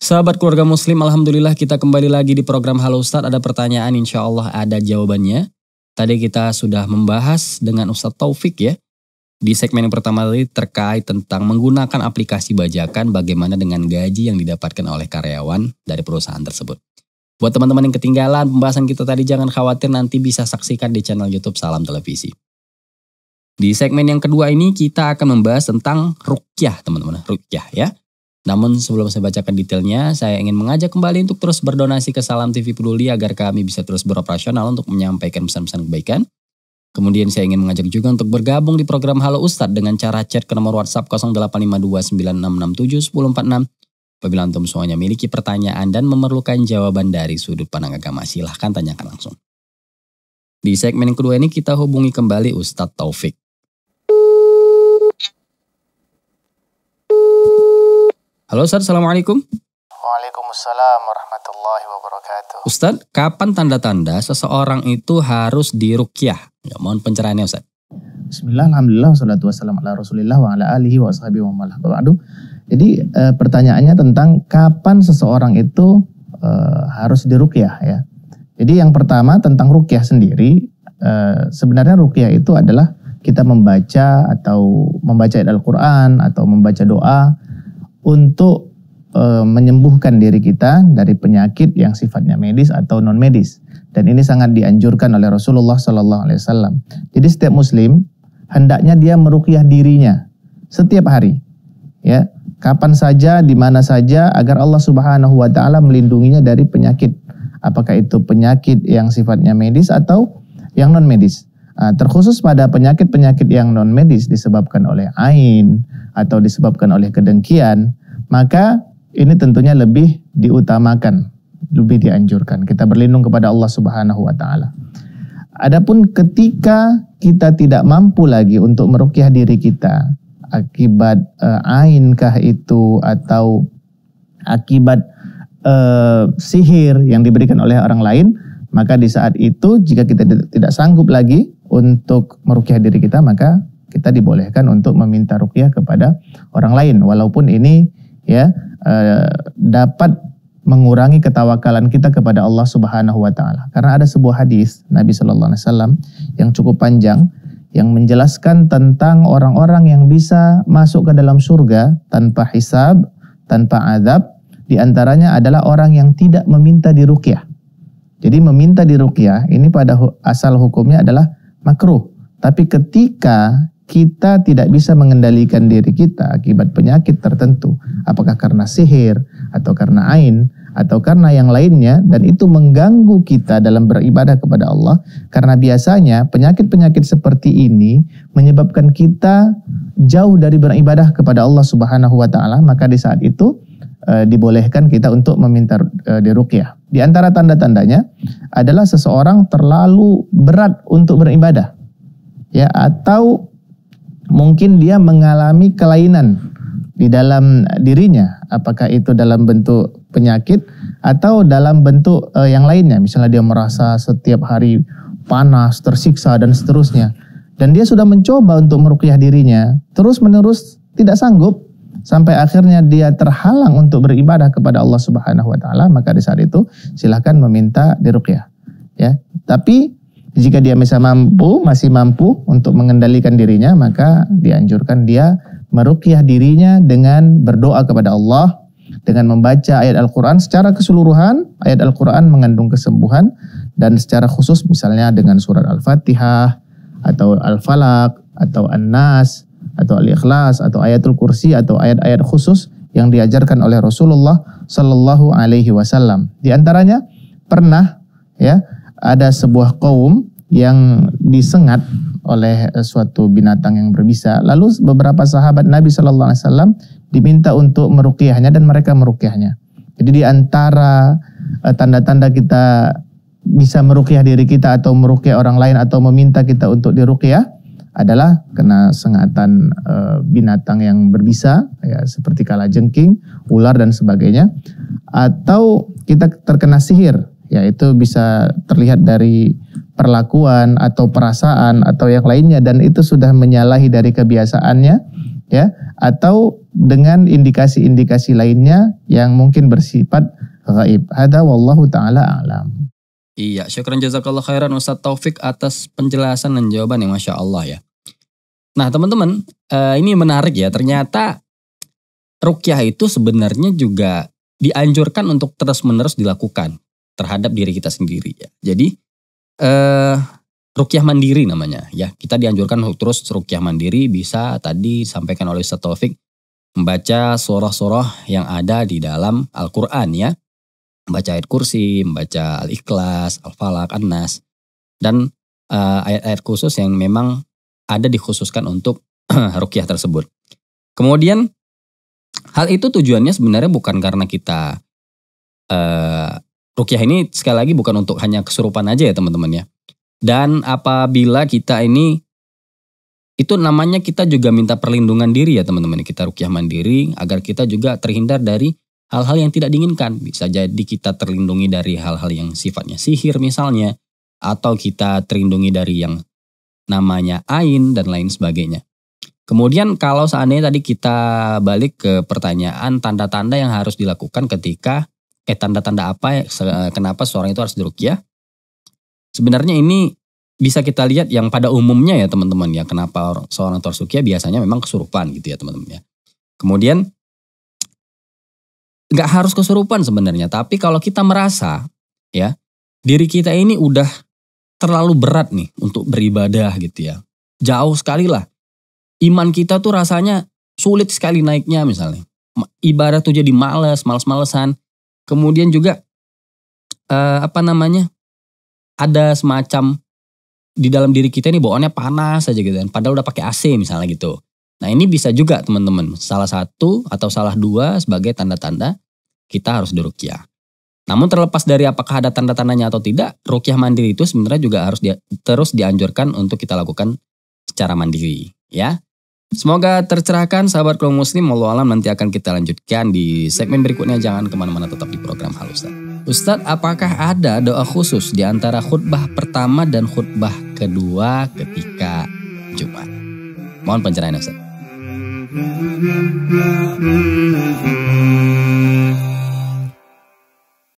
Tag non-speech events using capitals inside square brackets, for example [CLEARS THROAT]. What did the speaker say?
Sahabat keluarga muslim, Alhamdulillah kita kembali lagi di program Halo Ustadz. Ada pertanyaan, insya Allah ada jawabannya. Tadi kita sudah membahas dengan Ustadz Taufik ya. Di segmen yang pertama tadi terkait tentang menggunakan aplikasi bajakan bagaimana dengan gaji yang didapatkan oleh karyawan dari perusahaan tersebut. Buat teman-teman yang ketinggalan pembahasan kita tadi jangan khawatir nanti bisa saksikan di channel YouTube Salam Televisi. Di segmen yang kedua ini kita akan membahas tentang rukyah teman-teman, rukyah ya. Namun sebelum saya bacakan detailnya, saya ingin mengajak kembali untuk terus berdonasi ke Salam TV Peduli agar kami bisa terus beroperasional untuk menyampaikan pesan-pesan kebaikan. Kemudian saya ingin mengajak juga untuk bergabung di program Halo Ustadz dengan cara chat ke nomor WhatsApp 0852 1046 Apabila antum semuanya memiliki pertanyaan dan memerlukan jawaban dari sudut pandang agama, silahkan tanyakan langsung. Di segmen kedua ini kita hubungi kembali Ustadz Taufik. Halo Ustaz, Assalamualaikum. Waalaikumsalam warahmatullahi wabarakatuh. Ustaz, kapan tanda-tanda seseorang itu harus dirukyah? Ya, mohon pencerahannya Ustaz. Bismillah, Alhamdulillah, wassalatu wassalamu ala rasulillah wa ala alihi wa wa malah. Jadi e, pertanyaannya tentang kapan seseorang itu e, harus dirukyah ya. Jadi yang pertama tentang rukyah sendiri, e, sebenarnya rukyah itu adalah kita membaca atau membaca Al-Quran atau membaca doa untuk e, menyembuhkan diri kita dari penyakit yang sifatnya medis atau non medis. Dan ini sangat dianjurkan oleh Rasulullah Sallallahu Alaihi Wasallam. Jadi setiap Muslim hendaknya dia merukyah dirinya setiap hari, ya kapan saja, di mana saja agar Allah Subhanahu wa taala melindunginya dari penyakit. Apakah itu penyakit yang sifatnya medis atau yang non medis? Ah, terkhusus pada penyakit-penyakit yang non medis disebabkan oleh ain atau disebabkan oleh kedengkian, maka ini tentunya lebih diutamakan, lebih dianjurkan. Kita berlindung kepada Allah Subhanahu wa taala. Adapun ketika kita tidak mampu lagi untuk merukyah diri kita, akibat uh, ainkah itu atau akibat uh, sihir yang diberikan oleh orang lain, maka di saat itu jika kita tidak sanggup lagi untuk merukyah diri kita, maka kita dibolehkan untuk meminta rukyah kepada orang lain walaupun ini ya uh, dapat mengurangi ketawakalan kita kepada Allah Subhanahu wa taala. Karena ada sebuah hadis Nabi sallallahu alaihi wasallam yang cukup panjang yang menjelaskan tentang orang-orang yang bisa masuk ke dalam surga tanpa hisab, tanpa adab. Di antaranya adalah orang yang tidak meminta diruqyah. Jadi meminta diruqyah ini pada asal hukumnya adalah makruh. Tapi ketika kita tidak bisa mengendalikan diri kita akibat penyakit tertentu, apakah karena sihir atau karena ain atau karena yang lainnya dan itu mengganggu kita dalam beribadah kepada Allah karena biasanya penyakit-penyakit seperti ini menyebabkan kita jauh dari beribadah kepada Allah Subhanahu wa taala maka di saat itu e, dibolehkan kita untuk meminta e, diruqyah. Di antara tanda-tandanya adalah seseorang terlalu berat untuk beribadah. Ya atau mungkin dia mengalami kelainan di dalam dirinya, apakah itu dalam bentuk penyakit atau dalam bentuk uh, yang lainnya, misalnya dia merasa setiap hari panas, tersiksa dan seterusnya. Dan dia sudah mencoba untuk merukyah dirinya, terus-menerus tidak sanggup sampai akhirnya dia terhalang untuk beribadah kepada Allah Subhanahu wa taala, maka di saat itu silahkan meminta dirukyah. Ya. Tapi jika dia bisa mampu, masih mampu untuk mengendalikan dirinya, maka dianjurkan dia meruqyah dirinya dengan berdoa kepada Allah, dengan membaca ayat Al-Quran secara keseluruhan, ayat Al-Quran mengandung kesembuhan, dan secara khusus misalnya dengan surat Al-Fatihah, atau Al-Falaq, atau An-Nas, atau Al-Ikhlas, atau ayatul kursi, atau ayat-ayat khusus yang diajarkan oleh Rasulullah Shallallahu Alaihi Wasallam. Di antaranya pernah ya ada sebuah kaum yang disengat oleh eh, suatu binatang yang berbisa. Lalu beberapa sahabat Nabi Shallallahu Alaihi Wasallam diminta untuk merukiahnya dan mereka merukiahnya. Jadi di antara eh, tanda-tanda kita bisa merukiah diri kita atau merukiah orang lain atau meminta kita untuk dirukiah adalah kena sengatan uh, binatang yang berbisa ya seperti jengking, ular dan sebagainya atau kita terkena sihir yaitu bisa terlihat dari perlakuan atau perasaan atau yang lainnya dan itu sudah menyalahi dari kebiasaannya ya atau dengan indikasi-indikasi lainnya yang mungkin bersifat gaib. Hada wallahu taala alam. Iya, syukran jazakallah khairan Ustaz Taufik atas penjelasan dan jawaban yang Masya Allah ya. Nah teman-teman, eh, ini menarik ya. Ternyata rukyah itu sebenarnya juga dianjurkan untuk terus-menerus dilakukan terhadap diri kita sendiri ya. Jadi uh, rukyah mandiri namanya ya. Kita dianjurkan terus rukyah mandiri bisa tadi sampaikan oleh Ustaz Taufik membaca surah-surah yang ada di dalam Al-Qur'an ya. Membaca ayat kursi, membaca Al-Ikhlas, al falak An-Nas dan ayat eh, ayat-ayat khusus yang memang ada dikhususkan untuk [CLEARS THROAT] rukyah tersebut. Kemudian hal itu tujuannya sebenarnya bukan karena kita uh, rukyah ini sekali lagi bukan untuk hanya kesurupan aja ya teman-teman ya. Dan apabila kita ini itu namanya kita juga minta perlindungan diri ya teman-teman. Kita rukyah mandiri agar kita juga terhindar dari hal-hal yang tidak diinginkan. Bisa jadi kita terlindungi dari hal-hal yang sifatnya sihir misalnya. Atau kita terlindungi dari yang namanya ain dan lain sebagainya. Kemudian kalau seandainya tadi kita balik ke pertanyaan tanda-tanda yang harus dilakukan ketika eh tanda-tanda apa ya? eh, kenapa seorang itu harus dirukyah. Sebenarnya ini bisa kita lihat yang pada umumnya ya teman-teman ya kenapa orang, seorang torsukia biasanya memang kesurupan gitu ya teman-teman ya. Kemudian nggak harus kesurupan sebenarnya tapi kalau kita merasa ya diri kita ini udah terlalu berat nih untuk beribadah gitu ya. Jauh sekali lah. Iman kita tuh rasanya sulit sekali naiknya misalnya. Ibadah tuh jadi males, males-malesan. Kemudian juga uh, apa namanya? ada semacam di dalam diri kita ini bawaannya panas aja gitu kan. Padahal udah pakai AC misalnya gitu. Nah ini bisa juga teman-teman salah satu atau salah dua sebagai tanda-tanda kita harus dirukyah. Namun terlepas dari apakah ada tanda-tandanya atau tidak, rukyah mandiri itu sebenarnya juga harus di, terus dianjurkan untuk kita lakukan secara mandiri, ya. Semoga tercerahkan sahabat kaum muslim walau alam nanti akan kita lanjutkan di segmen berikutnya jangan kemana-mana tetap di program Hal Ustadz. Ustaz apakah ada doa khusus di antara khutbah pertama dan khutbah kedua ketika Jumat? Mohon pencerahan Ustadz.